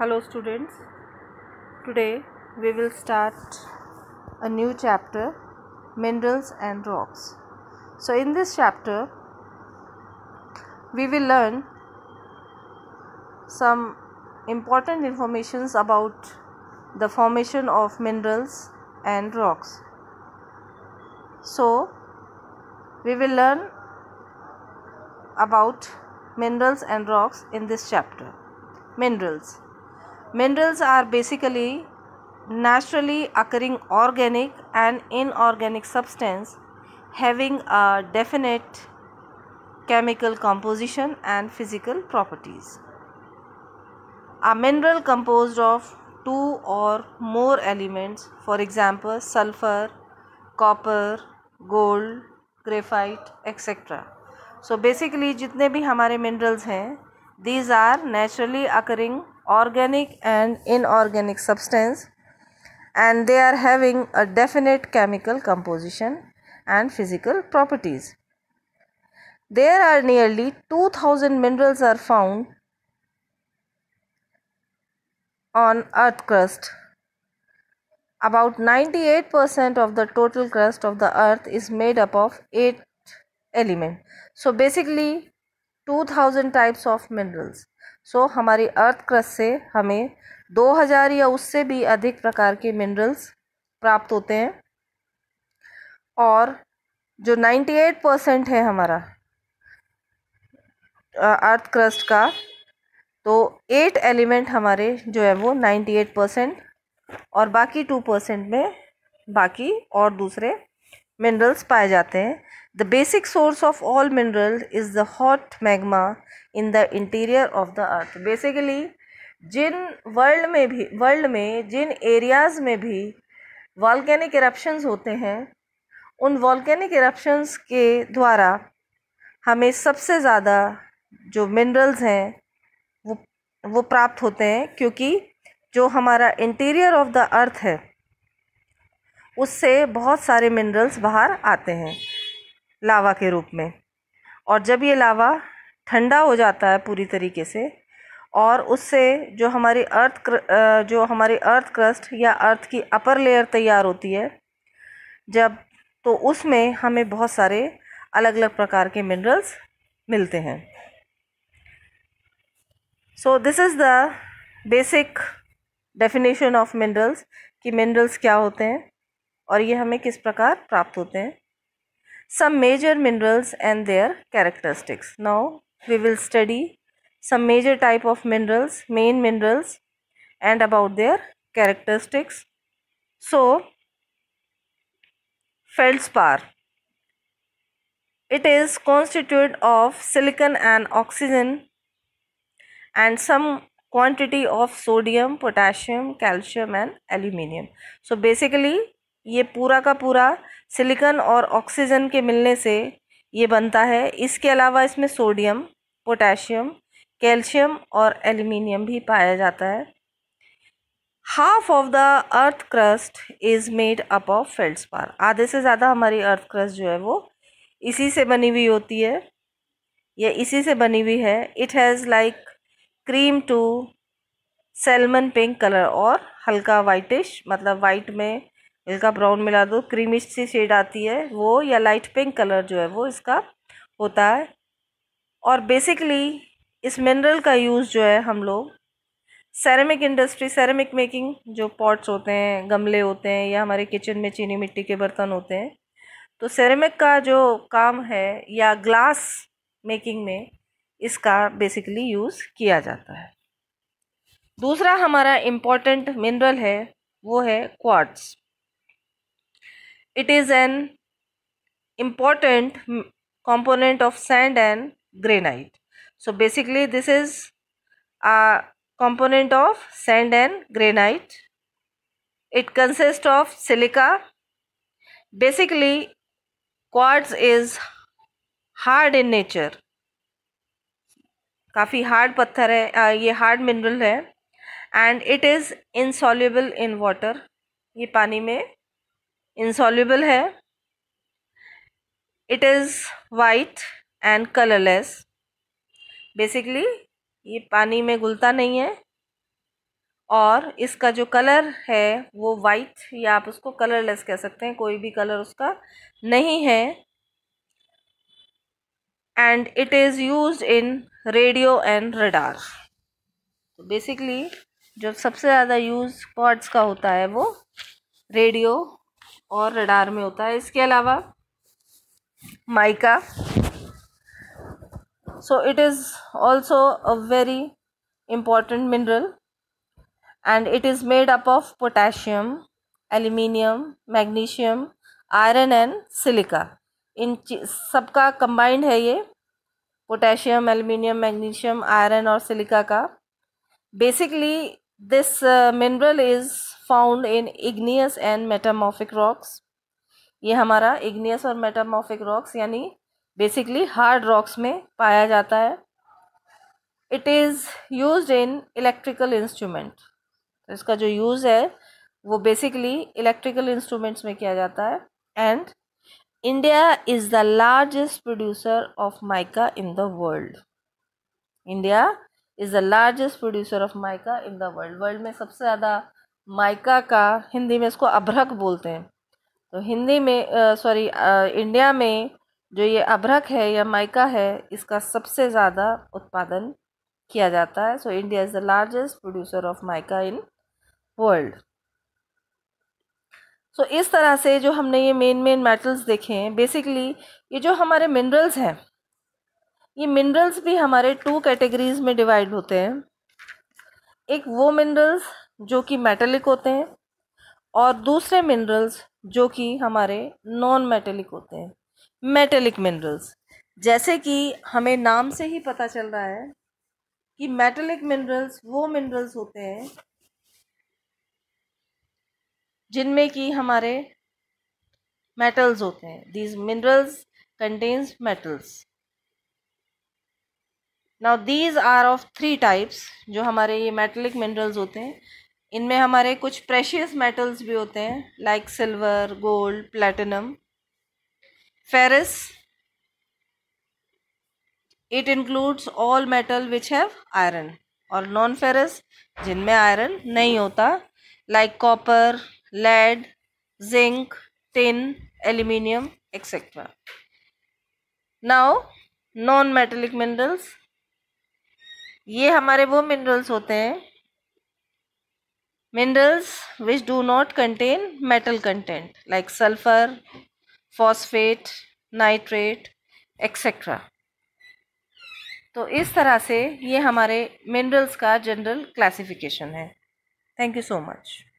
hello students today we will start a new chapter minerals and rocks so in this chapter we will learn some important informations about the formation of minerals and rocks so we will learn about minerals and rocks in this chapter minerals Minerals are basically naturally occurring organic and inorganic substance having a definite chemical composition and physical properties. A mineral composed of two or more elements for example sulfur, copper, gold, graphite etc. So basically जितने भी hamare minerals hain. these are naturally occurring organic and inorganic substance and they are having a definite chemical composition and physical properties. There are nearly 2000 minerals are found on earth crust. About 98% of the total crust of the earth is made up of 8 element. So basically 2000 types of minerals सो हमारी earth crust से हमें 2000 या उससे भी अधिक प्रकार के minerals प्राप्त होते हैं और जो 98 परसेंट है हमारा अर्थ क्रस्ट का तो एट एलिमेंट हमारे जो है वो 98 परसेंट और बाकी टू परसेंट में बाकी और दूसरे मिनरल्स पाए जाते हैं The basic source of all mineral is the hot magma in the interior of the earth. Basically, जिन वर्ल्ड में भी वर्ल्ड में जिन एरियाज़ में भी वॉल्केनिक इरप्शंस होते हैं उन वॉल्केनिक इरप्शंस के द्वारा हमें सबसे ज़्यादा जो मिनरल्स हैं वो वो प्राप्त होते हैं क्योंकि जो हमारा इंटीरियर ऑफ द अर्थ है उससे बहुत सारे मिनरल्स बाहर आते हैं लावा के रूप में और जब ये लावा ठंडा हो जाता है पूरी तरीके से और उससे जो हमारी अर्थ क्र जो हमारी अर्थ क्रस्ट या अर्थ की अपर लेयर तैयार होती है जब तो उसमें हमें बहुत सारे अलग अलग प्रकार के मिनरल्स मिलते हैं so this is the basic definition of minerals कि मिनरल्स क्या होते हैं और ये हमें किस प्रकार प्राप्त होते हैं some major minerals and their characteristics. Now we will study some major type of minerals, main minerals and about their characteristics. So feldspar. It is constituted of silicon and oxygen and some quantity of sodium, potassium, calcium and aluminium. So basically ये पूरा का पूरा silicon और oxygen के मिलने से ये बनता है इसके अलावा इसमें सोडियम पोटेशियम कैल्शियम और एल्यूमिनियम भी पाया जाता है half of the earth crust is made up of पार आधे से ज़्यादा हमारी अर्थ क्रस्ट जो है वो इसी से बनी हुई होती है या इसी से बनी हुई है it has like cream to salmon pink colour और हल्का वाइटिश मतलब वाइट में हल्का ब्राउन मिला दो क्रीमिश सी शेड आती है वो या लाइट पिंक कलर जो है वो इसका होता है और बेसिकली इस मिनरल का यूज़ जो है हम लोग सेरेमिक इंडस्ट्री सेरेमिक मेकिंग जो पॉट्स होते हैं गमले होते हैं या हमारे किचन में चीनी मिट्टी के बर्तन होते हैं तो सेरेमिक का जो काम है या ग्लास मेकिंग में इसका बेसिकली यूज़ किया जाता है दूसरा हमारा इम्पॉर्टेंट मिनरल है वो है quartz It is an important component of sand and granite. So basically this is a component of sand and granite. It consists of silica. Basically quartz is hard in nature काफ़ी hard पत्थर है आ, ये hard mineral है and it is insoluble in water ये पानी में insoluble है it is white and colourless basically ये पानी में घुलता नहीं है और इसका जो कलर है वो वाइट या आप उसको कलरलेस कह सकते हैं कोई भी कलर उसका नहीं है and it is use in radio and radar तो बेसिकली जो सबसे ज़्यादा यूज़ पॉड्स का होता है वो रेडियो और रडार में होता है इसके अलावा mica so it is also a very important mineral and it is made up of potassium aluminium magnesium iron and silica इन सबका कम्बाइंड है ये पोटेशियम एल्यूमिनियम मैग्नीशियम आयरन और सिलिका का basically this mineral is found in igneous and metamorphic rocks ये हमारा igneous और metamorphic rocks यानी बेसिकली हार्ड रॉक्स में पाया जाता है it is use in electrical instrument इसका जो यूज़ है वो बेसिकली इलेक्ट्रिकल इंस्ट्रूमेंट्स में किया जाता है and India is the largest producer of mica in the world India is the largest producer of mica in the world world में सबसे ज़्यादा माइका का हिंदी में इसको अभ्रक बोलते हैं तो हिंदी में सॉरी इंडिया में जो ये अभ्रक है या माइका है इसका सबसे ज़्यादा उत्पादन किया जाता है so India is the largest producer of mica in world so इस तरह से जो हमने ये मेन मेन मेटल्स देखे हैं बेसिकली ये जो हमारे मिनरल्स हैं ये मिनरल्स भी हमारे टू कैटेगरीज में डिवाइड होते हैं एक वो मिनरल्स जो कि मेटेलिक होते हैं और दूसरे मिनरल्स जो कि हमारे नॉन मेटेलिक होते हैं मेटेलिक मिनरल्स जैसे कि हमें नाम से ही पता चल रहा है कि मेटेलिक मिनरल्स वो मिनरल्स होते हैं जिनमें कि हमारे मेटल्स होते हैं these minerals contains metals now these are of three types जो हमारे ये मेटेलिक मिनरल्स होते हैं इनमें हमारे कुछ प्रेशियस मेटल्स भी होते हैं like silver gold platinum ferrous it includes all metal which have iron और नॉन फेरस जिनमें आयरन नहीं होता like copper lead zinc tin aluminium etcetera now non metallic minerals ये हमारे वो मिनरल्स होते हैं minerals which do not contain metal content like sulfur phosphate nitrate etc तो इस तरह से ये हमारे मिनरल्स का जनरल क्लासिफिकेशन है थैंक यू सो मच